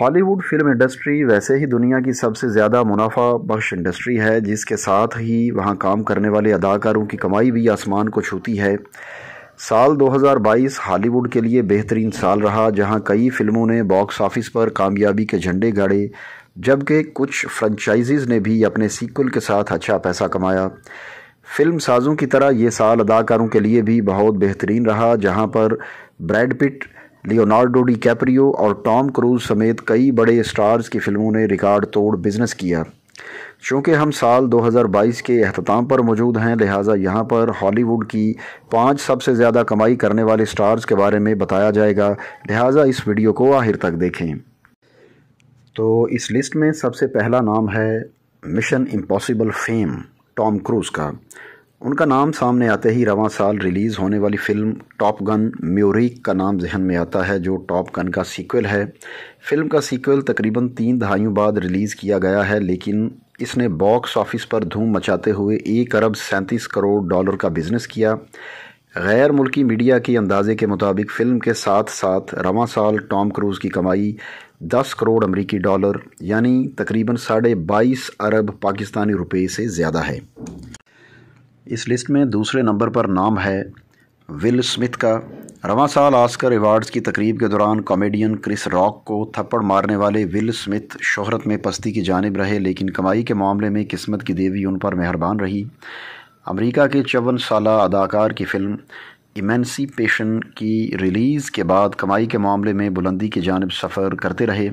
Hollywood film industry वैसे ही दुनिया की सबसे ज़्यादा मुनाफा बख्श इंडस्ट्री है जिसके साथ ही वहाँ काम करने वाले अदाकारों की कमाई भी आसमान को छूती है साल 2022 हॉलीवुड के लिए बेहतरीन साल रहा जहां कई फिल्मों ने बॉक्स ऑफिस पर कामयाबी के झंडे गाड़े जबकि कुछ फ्रेंचाइजीज़ ने भी अपने सीक्वल के साथ अच्छा पैसा कमाया फिल्म साजों की तरह ये साल अदाकारों के लिए भी बहुत बेहतरीन रहा जहाँ पर Brad Pitt Leonardo DiCaprio और टॉम क्रूज समेत कई बड़े स्टार्स की फिल्मों ने रिकॉर्ड तोड़ बिजनेस किया चूँकि हम साल 2022 के अहताम पर मौजूद हैं लिहाजा यहाँ पर हॉलीवुड की पांच सबसे ज़्यादा कमाई करने वाले स्टार्स के बारे में बताया जाएगा लिहाजा इस वीडियो को आखिर तक देखें तो इस लिस्ट में सबसे पहला नाम है Mission Impossible fame Tom Cruise का उनका नाम सामने आते ही रवा साल रिलीज़ होने वाली फ़िल्म टॉप गन म्यूरिक का नाम जहन में आता है जो टॉप गन का सीक्वल है फिल्म का सीक्वल तकरीबन तीन दहाइयों बाद रिलीज़ किया गया है लेकिन इसने बॉक्स ऑफिस पर धूम मचाते हुए एक अरब सैंतीस करोड़ डॉलर का बिजनेस किया गैर मुल्की मीडिया के अंदाजे के मुताबिक फ़िल्म के साथ साथ रवा साल टॉम क्रूज़ की कमाई 10 करोड़ अमरीकी डॉलर यानी तकरीबन साढ़े बाईस अरब पाकिस्तानी रुपये से ज़्यादा है इस लिस्ट में दूसरे नंबर पर नाम है विल स्मिथ का रवा साल आस्कर अवार्ड्स की तकरीब के दौरान कॉमेडियन क्रिस रॉक को थप्पड़ मारने वाले विल स्मिथ शोहरत में पस्ती की जानब रहे लेकिन कमाई के मामले में किस्मत की देवी उन पर मेहरबान रही अमेरिका के चौवन साल अदाकार की फ़िल्म इमेंसीपेशन की रिलीज़ के बाद कमाई के मामले में बुलंदी की जानब सफ़र करते रहे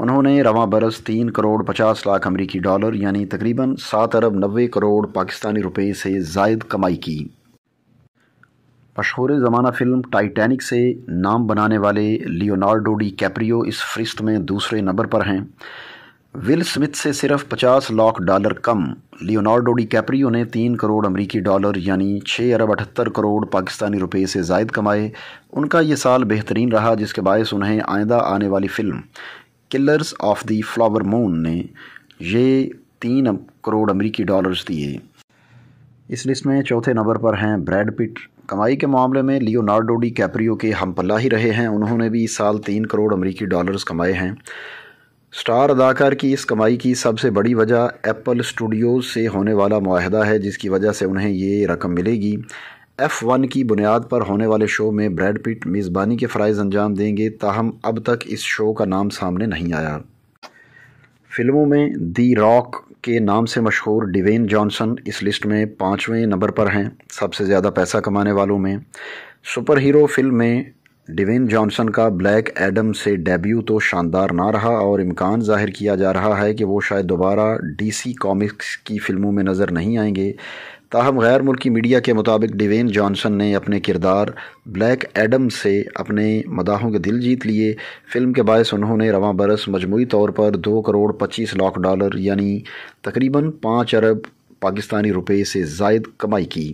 उन्होंने रवा बरस तीन करोड़ पचास लाख अमरीकी डॉलर यानी तकरीबन सात अरब नबे करोड़ पाकिस्तानी रुपये से जायद कमाई की मशहूर ज़माना फ़िल्म टाइटैनिक से नाम बनाने वाले लियोनार्डो डी कैप्रियो इस फहरिस्त में दूसरे नंबर पर हैं विल स्मिथ से सिर्फ 50 लाख डॉलर कम लियोनार्डो डी कैप्रियो ने तीन करोड़ अमरीकी डॉलर यानी छः अरब अठहत्तर करोड़ पाकिस्तानी रुपए से जायद कमाए उनका ये साल बेहतरीन रहा जिसके बायस उन्हें आइंदा आने वाली film Killers of the Flower Moon ने ये तीन करोड़ अमेरिकी डॉलर्स दिए इस लिस्ट में चौथे नंबर पर हैं ब्रैड पिट कमाई के मामले में लियोनार्डो डी कैप्रियो के हम पल्ला ही रहे हैं उन्होंने भी इस साल तीन करोड़ अमेरिकी डॉलर्स कमाए हैं स्टार अदाकार की इस कमाई की सबसे बड़ी वजह एप्पल स्टूडियोज़ से होने वाला माहदा है जिसकी वजह से उन्हें ये रकम मिलेगी एफ़ वन की बुनियाद पर होने वाले शो में ब्रैड पिट मेज़बानी के फ़रज़ अंजाम देंगे ताहम अब तक इस शो का नाम सामने नहीं आया फिल्मों में दी रॉक के नाम से मशहूर डिवेन जॉनसन इस लिस्ट में पाँचवें नंबर पर हैं सबसे ज़्यादा पैसा कमाने वालों में सुपर हीरो फिल्म में डिवेन जॉनसन का ब्लैक एडम से डेब्यू तो शानदार ना रहा और इम्कान जाहिर किया जा रहा है कि वो शायद दोबारा डीसी कॉमिक्स की फ़िल्मों में नज़र नहीं आएंगे ताहम गैर मुल्की मीडिया के मुताबिक डिवेन जॉनसन ने अपने किरदार ब्लैक एडम से अपने मदाहों के दिल जीत लिए फ़िल्म के बायस उन्होंने रवा बरस मजमू तौर पर दो करोड़ पच्चीस लाख डॉलर यानी तकरीबन पाँच अरब पाकिस्तानी रुपये से जायद कमाई की